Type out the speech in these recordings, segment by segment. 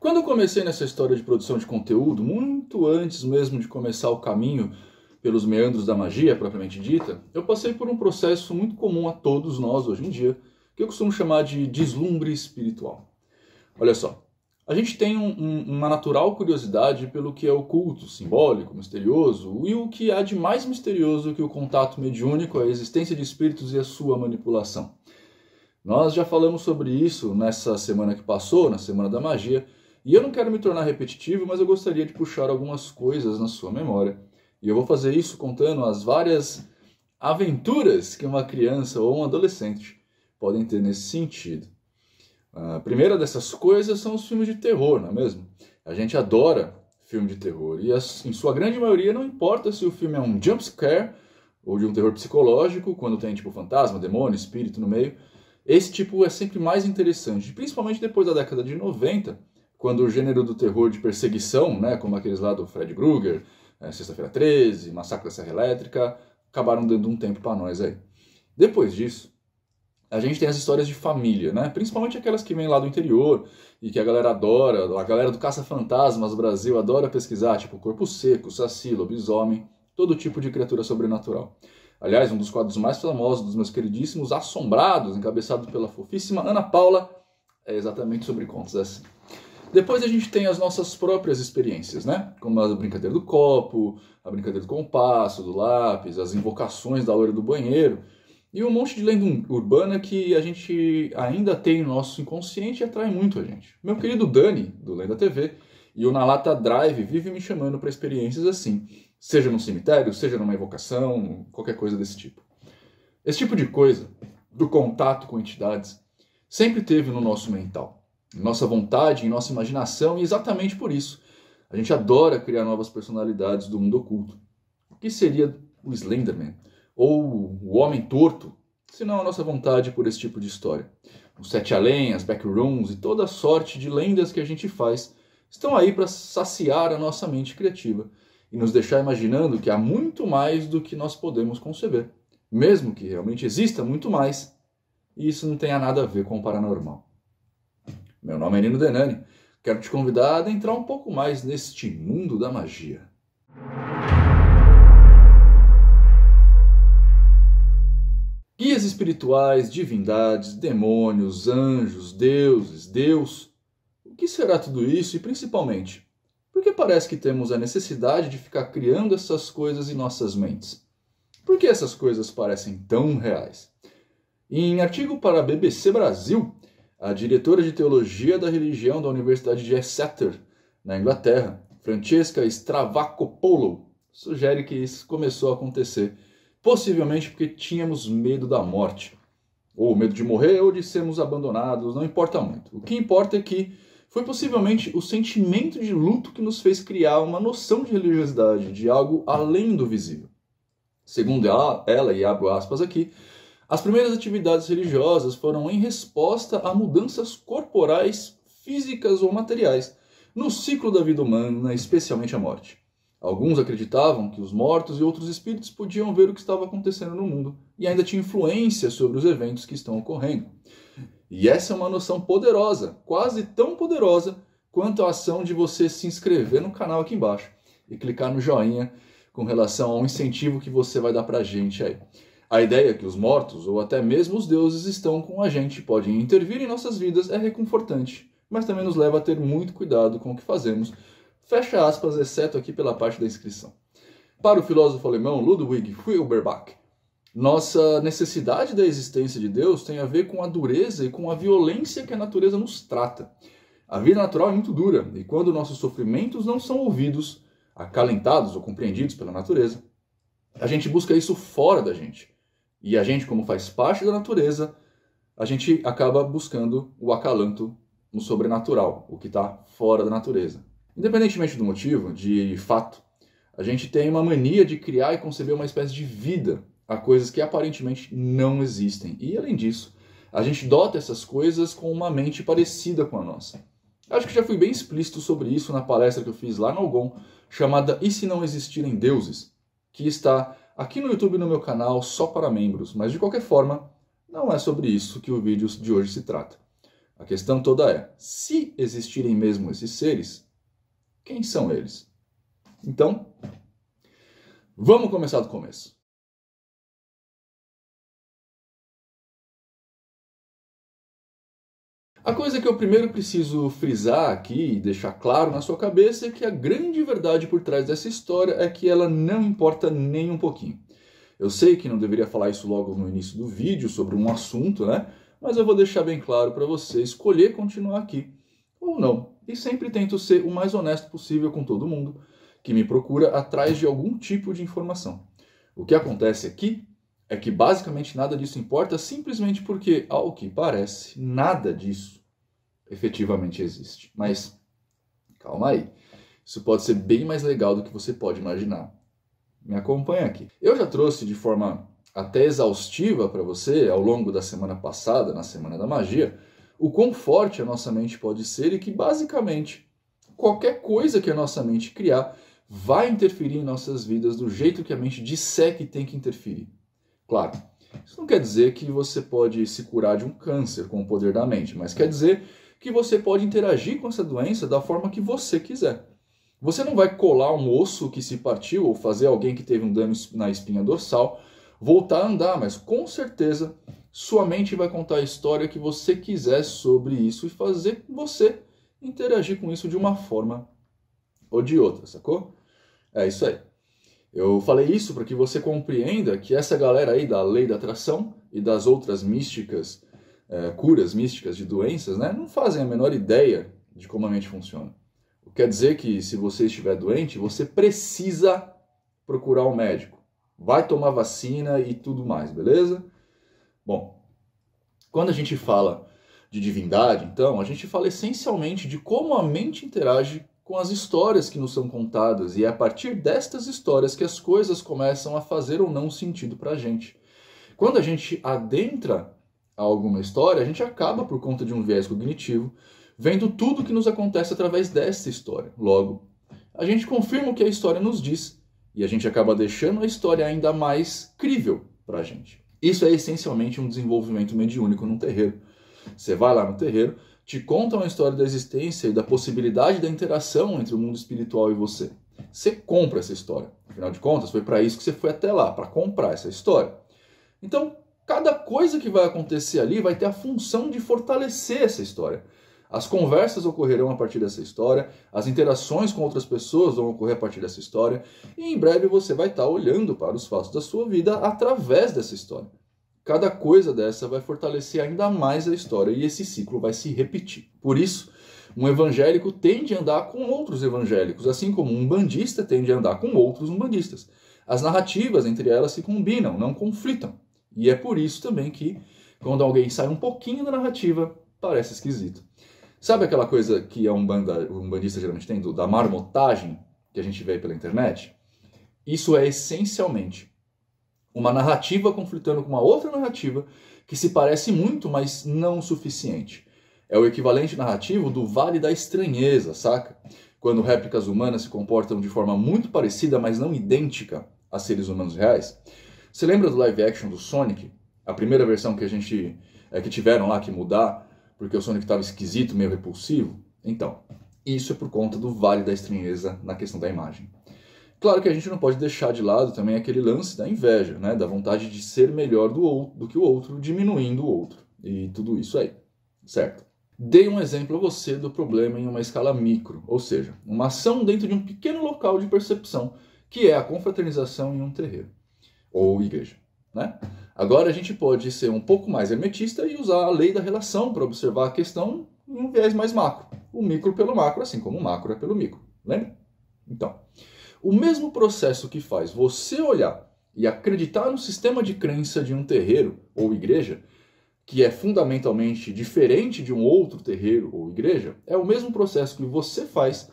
Quando eu comecei nessa história de produção de conteúdo, muito antes mesmo de começar o caminho pelos meandros da magia propriamente dita, eu passei por um processo muito comum a todos nós hoje em dia, que eu costumo chamar de deslumbre espiritual. Olha só, a gente tem um, um, uma natural curiosidade pelo que é oculto, simbólico, misterioso, e o que há de mais misterioso que o contato mediúnico, a existência de espíritos e a sua manipulação. Nós já falamos sobre isso nessa semana que passou, na Semana da Magia, e eu não quero me tornar repetitivo, mas eu gostaria de puxar algumas coisas na sua memória. E eu vou fazer isso contando as várias aventuras que uma criança ou um adolescente podem ter nesse sentido. A primeira dessas coisas são os filmes de terror, não é mesmo? A gente adora filme de terror e assim, em sua grande maioria não importa se o filme é um jump scare ou de um terror psicológico, quando tem tipo fantasma, demônio, espírito no meio, esse tipo é sempre mais interessante, principalmente depois da década de 90, quando o gênero do terror de perseguição, né, como aqueles lá do Fred Krueger, é, Sexta-feira 13, Massacre da Serra Elétrica, acabaram dando um tempo para nós aí. Depois disso, a gente tem as histórias de família, né? Principalmente aquelas que vêm lá do interior e que a galera adora, a galera do Caça-Fantasmas Brasil adora pesquisar, tipo Corpo Seco, Saci, Lobisomem, todo tipo de criatura sobrenatural. Aliás, um dos quadros mais famosos dos meus queridíssimos Assombrados, encabeçado pela fofíssima Ana Paula, é exatamente sobre contos assim. Depois a gente tem as nossas próprias experiências, né? Como a brincadeira do copo, a brincadeira do compasso, do lápis, as invocações da loira do banheiro e um monte de lenda urbana que a gente ainda tem no nosso inconsciente e atrai muito a gente. Meu querido Dani, do Lenda TV, e o Nalata Drive vive me chamando para experiências assim, seja num cemitério, seja numa invocação, qualquer coisa desse tipo. Esse tipo de coisa, do contato com entidades, sempre teve no nosso mental em nossa vontade, em nossa imaginação, e exatamente por isso a gente adora criar novas personalidades do mundo oculto. O que seria o Slenderman? Ou o Homem Torto, se não a nossa vontade por esse tipo de história? Os Sete Além, as Backrooms e toda sorte de lendas que a gente faz estão aí para saciar a nossa mente criativa e nos deixar imaginando que há muito mais do que nós podemos conceber, mesmo que realmente exista muito mais, e isso não tenha nada a ver com o paranormal. Meu nome é Nino Denani. Quero te convidar a entrar um pouco mais neste mundo da magia. Guias espirituais, divindades, demônios, anjos, deuses, Deus. O que será tudo isso e principalmente, por que parece que temos a necessidade de ficar criando essas coisas em nossas mentes? Por que essas coisas parecem tão reais? Em artigo para a BBC Brasil, a diretora de Teologia da Religião da Universidade de Exeter, na Inglaterra, Francesca Stravacopoulo, sugere que isso começou a acontecer, possivelmente porque tínhamos medo da morte, ou medo de morrer ou de sermos abandonados, não importa muito. O que importa é que foi possivelmente o sentimento de luto que nos fez criar uma noção de religiosidade, de algo além do visível. Segundo ela, ela e abro aspas aqui, as primeiras atividades religiosas foram em resposta a mudanças corporais, físicas ou materiais no ciclo da vida humana, especialmente a morte. Alguns acreditavam que os mortos e outros espíritos podiam ver o que estava acontecendo no mundo e ainda tinha influência sobre os eventos que estão ocorrendo. E essa é uma noção poderosa, quase tão poderosa quanto a ação de você se inscrever no canal aqui embaixo e clicar no joinha com relação ao incentivo que você vai dar para a gente aí. A ideia que os mortos ou até mesmo os deuses estão com a gente, podem intervir em nossas vidas, é reconfortante, mas também nos leva a ter muito cuidado com o que fazemos. Fecha aspas, exceto aqui pela parte da inscrição. Para o filósofo alemão Ludwig Feuerbach, nossa necessidade da existência de Deus tem a ver com a dureza e com a violência que a natureza nos trata. A vida natural é muito dura, e quando nossos sofrimentos não são ouvidos, acalentados ou compreendidos pela natureza, a gente busca isso fora da gente. E a gente, como faz parte da natureza, a gente acaba buscando o acalanto no sobrenatural, o que está fora da natureza. Independentemente do motivo, de fato, a gente tem uma mania de criar e conceber uma espécie de vida a coisas que aparentemente não existem. E além disso, a gente dota essas coisas com uma mente parecida com a nossa. Acho que já fui bem explícito sobre isso na palestra que eu fiz lá no Algon, chamada E se não existirem deuses, que está aqui no YouTube no meu canal só para membros, mas de qualquer forma, não é sobre isso que o vídeo de hoje se trata. A questão toda é: se existirem mesmo esses seres, quem são eles? Então, vamos começar do começo. A coisa que eu primeiro preciso frisar aqui e deixar claro na sua cabeça é que a grande verdade por trás dessa história é que ela não importa nem um pouquinho. Eu sei que não deveria falar isso logo no início do vídeo sobre um assunto, né? Mas eu vou deixar bem claro para você escolher continuar aqui ou não. E sempre tento ser o mais honesto possível com todo mundo que me procura atrás de algum tipo de informação. O que acontece aqui é que basicamente nada disso importa, simplesmente porque, ao que parece, nada disso efetivamente existe. Mas calma aí. Isso pode ser bem mais legal do que você pode imaginar. Me acompanha aqui. Eu já trouxe de forma até exaustiva para você, ao longo da semana passada, na Semana da Magia, o quão forte a nossa mente pode ser e que, basicamente, qualquer coisa que a nossa mente criar vai interferir em nossas vidas do jeito que a mente disser que tem que interferir. Claro, isso não quer dizer que você pode se curar de um câncer com o poder da mente, mas quer dizer que você pode interagir com essa doença da forma que você quiser. Você não vai colar um osso que se partiu ou fazer alguém que teve um dano na espinha dorsal voltar a andar, mas com certeza sua mente vai contar a história que você quiser sobre isso e fazer você interagir com isso de uma forma ou de outra, sacou? É isso aí. Eu falei isso para que você compreenda que essa galera aí da lei da atração e das outras místicas, é, curas místicas de doenças, né, não fazem a menor ideia de como a mente funciona. O que quer dizer que se você estiver doente, você precisa procurar um médico. Vai tomar vacina e tudo mais, beleza? Bom, quando a gente fala de divindade, então, a gente fala essencialmente de como a mente interage com as histórias que nos são contadas, e é a partir destas histórias que as coisas começam a fazer ou não sentido para a gente. Quando a gente adentra a alguma história, a gente acaba, por conta de um viés cognitivo, vendo tudo o que nos acontece através dessa história. Logo, a gente confirma o que a história nos diz e a gente acaba deixando a história ainda mais crível para a gente. Isso é essencialmente um desenvolvimento mediúnico num terreiro. Você vai lá no terreiro, te contam a história da existência e da possibilidade da interação entre o mundo espiritual e você. Você compra essa história. Afinal de contas, foi para isso que você foi até lá, para comprar essa história. Então, cada coisa que vai acontecer ali vai ter a função de fortalecer essa história. As conversas ocorrerão a partir dessa história, as interações com outras pessoas vão ocorrer a partir dessa história, e em breve você vai estar olhando para os fatos da sua vida através dessa história. Cada coisa dessa vai fortalecer ainda mais a história e esse ciclo vai se repetir. Por isso, um evangélico tende a andar com outros evangélicos, assim como um bandista tende a andar com outros umbandistas. As narrativas entre elas se combinam, não conflitam. E é por isso também que, quando alguém sai um pouquinho da narrativa, parece esquisito. Sabe aquela coisa que um, umbanda, o geralmente tem, do, da marmotagem, que a gente vê pela internet? Isso é essencialmente uma narrativa conflitando com uma outra narrativa que se parece muito, mas não o suficiente. É o equivalente narrativo do Vale da Estranheza, saca? Quando réplicas humanas se comportam de forma muito parecida, mas não idêntica a seres humanos reais. Você lembra do live action do Sonic? A primeira versão que a gente é, que tiveram lá que mudar, porque o Sonic estava esquisito, meio repulsivo? Então, isso é por conta do Vale da Estranheza na questão da imagem. Claro que a gente não pode deixar de lado também aquele lance da inveja, né? da vontade de ser melhor do, outro, do que o outro, diminuindo o outro. E tudo isso aí, certo? Dei um exemplo a você do problema em uma escala micro, ou seja, uma ação dentro de um pequeno local de percepção, que é a confraternização em um terreiro ou igreja. Né? Agora a gente pode ser um pouco mais hermetista e usar a lei da relação para observar a questão em um viés mais macro. O micro pelo macro, assim como o macro é pelo micro. Lembra? Então, o mesmo processo que faz você olhar e acreditar no sistema de crença de um terreiro ou igreja, que é fundamentalmente diferente de um outro terreiro ou igreja, é o mesmo processo que você faz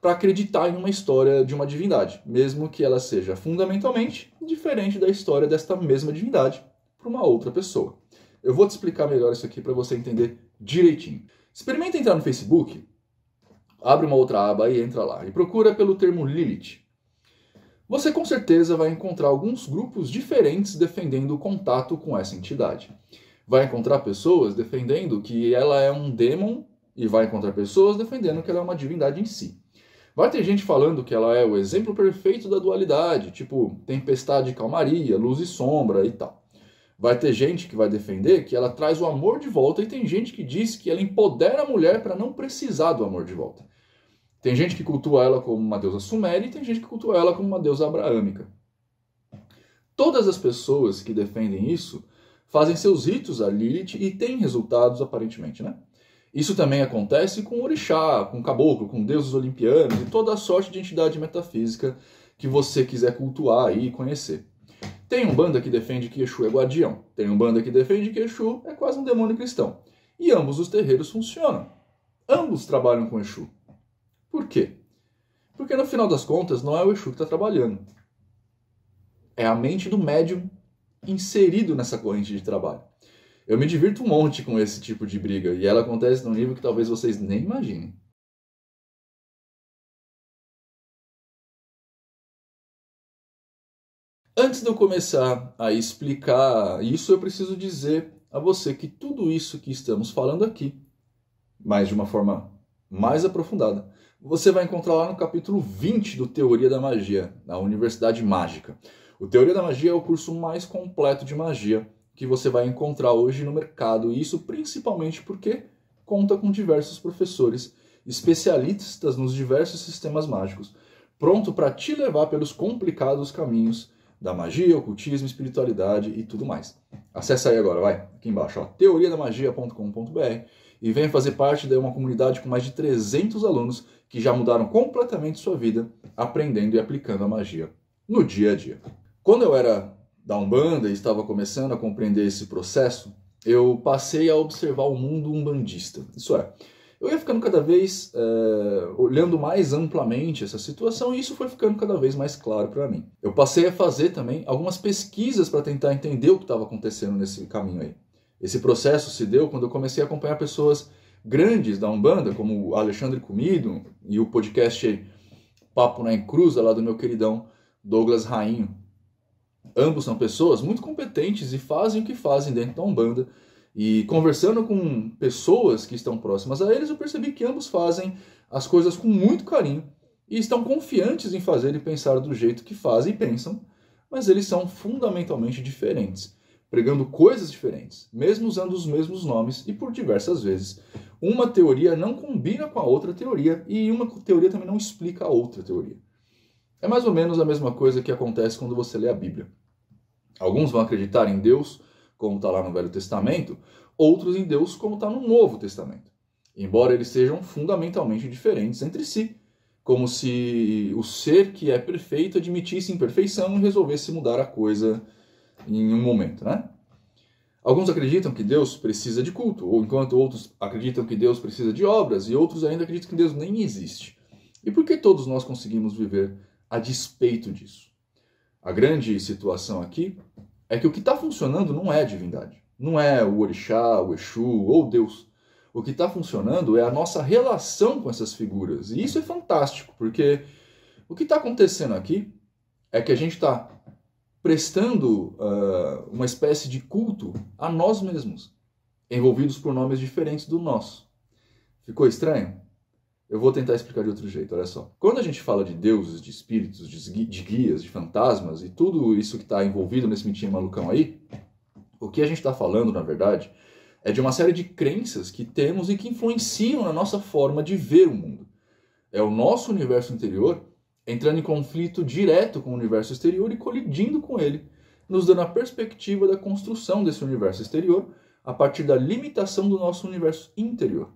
para acreditar em uma história de uma divindade, mesmo que ela seja fundamentalmente diferente da história desta mesma divindade para uma outra pessoa. Eu vou te explicar melhor isso aqui para você entender direitinho. Experimenta entrar no Facebook abre uma outra aba e entra lá e procura pelo termo Lilith. Você com certeza vai encontrar alguns grupos diferentes defendendo o contato com essa entidade. Vai encontrar pessoas defendendo que ela é um demon e vai encontrar pessoas defendendo que ela é uma divindade em si. Vai ter gente falando que ela é o exemplo perfeito da dualidade, tipo tempestade e calmaria, luz e sombra e tal. Vai ter gente que vai defender que ela traz o amor de volta e tem gente que diz que ela empodera a mulher para não precisar do amor de volta. Tem gente que cultua ela como uma deusa suméria e tem gente que cultua ela como uma deusa abraâmica. Todas as pessoas que defendem isso fazem seus ritos a Lilith e têm resultados aparentemente, né? Isso também acontece com orixá, com caboclo, com deuses olimpianos e toda a sorte de entidade metafísica que você quiser cultuar e conhecer. Tem um banda que defende que Exu é guardião, tem um banda que defende que Exu é quase um demônio cristão. E ambos os terreiros funcionam. Ambos trabalham com Exu. Por quê? Porque no final das contas não é o Exu que está trabalhando. É a mente do médium inserido nessa corrente de trabalho. Eu me divirto um monte com esse tipo de briga e ela acontece num nível que talvez vocês nem imaginem. Antes de eu começar a explicar isso, eu preciso dizer a você que tudo isso que estamos falando aqui, mas de uma forma mais aprofundada, você vai encontrar lá no capítulo 20 do Teoria da Magia, na Universidade Mágica. O Teoria da Magia é o curso mais completo de magia que você vai encontrar hoje no mercado, e isso principalmente porque conta com diversos professores especialistas nos diversos sistemas mágicos, pronto para te levar pelos complicados caminhos da magia, ocultismo, espiritualidade e tudo mais. Acesse aí agora, vai, aqui embaixo, teoriadamagia.com.br e venha fazer parte de uma comunidade com mais de 300 alunos que já mudaram completamente sua vida aprendendo e aplicando a magia no dia a dia. Quando eu era da Umbanda e estava começando a compreender esse processo, eu passei a observar o mundo umbandista. Isso é, eu ia ficando cada vez é, olhando mais amplamente essa situação e isso foi ficando cada vez mais claro para mim. Eu passei a fazer também algumas pesquisas para tentar entender o que estava acontecendo nesse caminho aí. Esse processo se deu quando eu comecei a acompanhar pessoas grandes da Umbanda, como o Alexandre Comido e o podcast Papo na Encruza, lá do meu queridão Douglas Rainho. Ambos são pessoas muito competentes e fazem o que fazem dentro da Umbanda e conversando com pessoas que estão próximas a eles, eu percebi que ambos fazem as coisas com muito carinho e estão confiantes em fazer e pensar do jeito que fazem e pensam, mas eles são fundamentalmente diferentes, pregando coisas diferentes, mesmo usando os mesmos nomes e por diversas vezes. Uma teoria não combina com a outra teoria e uma teoria também não explica a outra teoria. É mais ou menos a mesma coisa que acontece quando você lê a Bíblia. Alguns vão acreditar em Deus, como está lá no Velho Testamento, outros em Deus, como está no Novo Testamento. Embora eles sejam fundamentalmente diferentes entre si, como se o ser que é perfeito admitisse imperfeição e resolvesse mudar a coisa em um momento, né? Alguns acreditam que Deus precisa de culto, ou enquanto outros acreditam que Deus precisa de obras, e outros ainda acreditam que Deus nem existe. E por que todos nós conseguimos viver a despeito disso? A grande situação aqui é que o que está funcionando não é divindade, não é o orixá, o exu ou Deus. O que está funcionando é a nossa relação com essas figuras. E isso é fantástico, porque o que está acontecendo aqui é que a gente está prestando uh, uma espécie de culto a nós mesmos, envolvidos por nomes diferentes do nosso. Ficou estranho? Eu vou tentar explicar de outro jeito, olha só. Quando a gente fala de deuses, de espíritos, de guias, de fantasmas e tudo isso que está envolvido nesse mentinho malucão aí, o que a gente está falando, na verdade, é de uma série de crenças que temos e que influenciam na nossa forma de ver o mundo. É o nosso universo interior entrando em conflito direto com o universo exterior e colidindo com ele, nos dando a perspectiva da construção desse universo exterior a partir da limitação do nosso universo interior.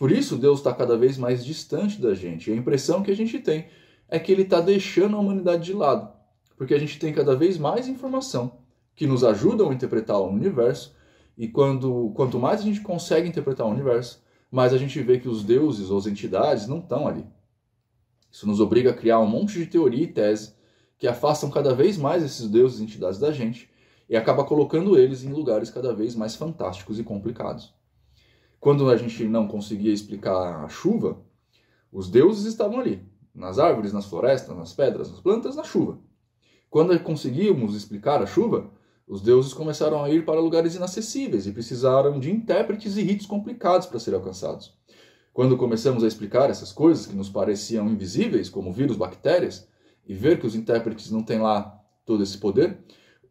Por isso, Deus está cada vez mais distante da gente. E a impressão que a gente tem é que ele está deixando a humanidade de lado, porque a gente tem cada vez mais informação que nos ajudam a interpretar o universo. E quando, quanto mais a gente consegue interpretar o universo, mais a gente vê que os deuses ou as entidades não estão ali. Isso nos obriga a criar um monte de teoria e tese que afastam cada vez mais esses deuses e entidades da gente e acaba colocando eles em lugares cada vez mais fantásticos e complicados. Quando a gente não conseguia explicar a chuva, os deuses estavam ali, nas árvores, nas florestas, nas pedras, nas plantas, na chuva. Quando conseguíamos explicar a chuva, os deuses começaram a ir para lugares inacessíveis e precisaram de intérpretes e ritos complicados para serem alcançados. Quando começamos a explicar essas coisas que nos pareciam invisíveis, como vírus, bactérias, e ver que os intérpretes não têm lá todo esse poder,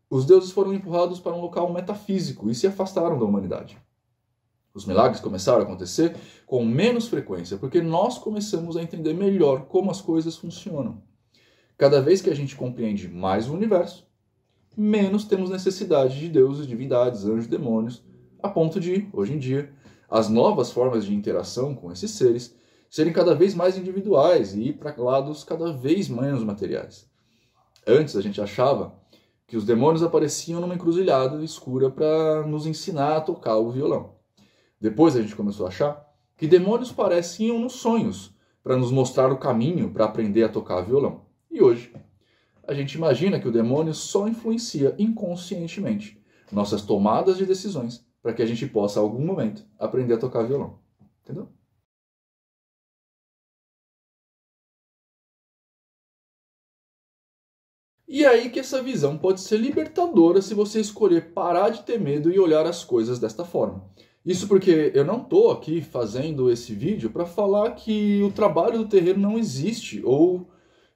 os deuses foram empurrados para um local metafísico e se afastaram da humanidade. Os milagres começaram a acontecer com menos frequência, porque nós começamos a entender melhor como as coisas funcionam. Cada vez que a gente compreende mais o universo, menos temos necessidade de deuses, divindades, anjos, demônios, a ponto de, hoje em dia, as novas formas de interação com esses seres serem cada vez mais individuais e ir para lados cada vez menos materiais. Antes a gente achava que os demônios apareciam numa encruzilhada escura para nos ensinar a tocar o violão. Depois a gente começou a achar que demônios pareciam nos sonhos para nos mostrar o caminho para aprender a tocar violão. E hoje a gente imagina que o demônio só influencia inconscientemente nossas tomadas de decisões para que a gente possa, em algum momento, aprender a tocar violão. Entendeu? E é aí que essa visão pode ser libertadora se você escolher parar de ter medo e olhar as coisas desta forma. Isso porque eu não estou aqui fazendo esse vídeo para falar que o trabalho do terreiro não existe ou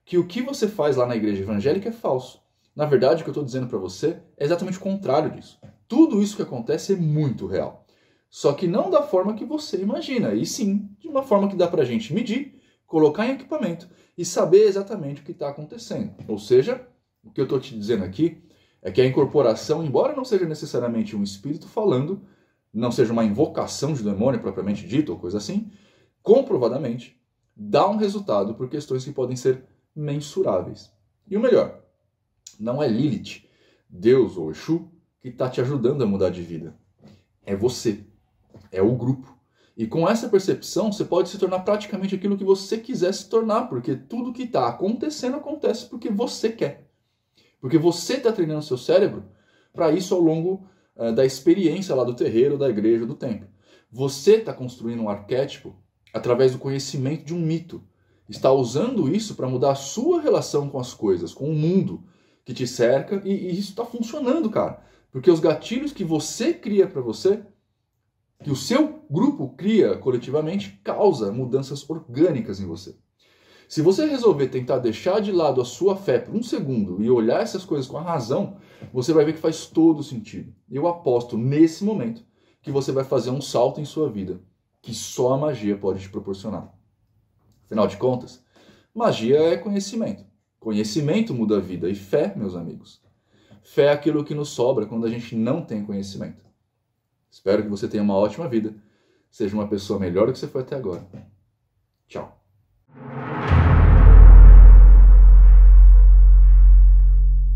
que o que você faz lá na igreja evangélica é falso. Na verdade, o que eu estou dizendo para você é exatamente o contrário disso. Tudo isso que acontece é muito real. Só que não da forma que você imagina, e sim de uma forma que dá para a gente medir, colocar em equipamento e saber exatamente o que está acontecendo. Ou seja, o que eu estou te dizendo aqui é que a incorporação, embora não seja necessariamente um espírito falando, não seja uma invocação de demônio propriamente dito ou coisa assim, comprovadamente dá um resultado por questões que podem ser mensuráveis. E o melhor, não é Lilith, Deus ou Exu, que está te ajudando a mudar de vida. É você, é o grupo. E com essa percepção, você pode se tornar praticamente aquilo que você quiser se tornar, porque tudo que está acontecendo acontece porque você quer. Porque você está treinando seu cérebro para isso ao longo eh, da experiência lá do terreiro, da igreja, do templo. Você está construindo um arquétipo através do conhecimento de um mito. Está usando isso para mudar a sua relação com as coisas, com o mundo que te cerca, e, e isso está funcionando, cara. Porque os gatilhos que você cria para você, que o seu grupo cria coletivamente, causa mudanças orgânicas em você. Se você resolver tentar deixar de lado a sua fé por um segundo e olhar essas coisas com a razão, você vai ver que faz todo sentido. Eu aposto nesse momento que você vai fazer um salto em sua vida que só a magia pode te proporcionar. Afinal de contas, magia é conhecimento. Conhecimento muda a vida e fé, meus amigos. Fé é aquilo que nos sobra quando a gente não tem conhecimento. Espero que você tenha uma ótima vida, seja uma pessoa melhor do que você foi até agora. Tchau.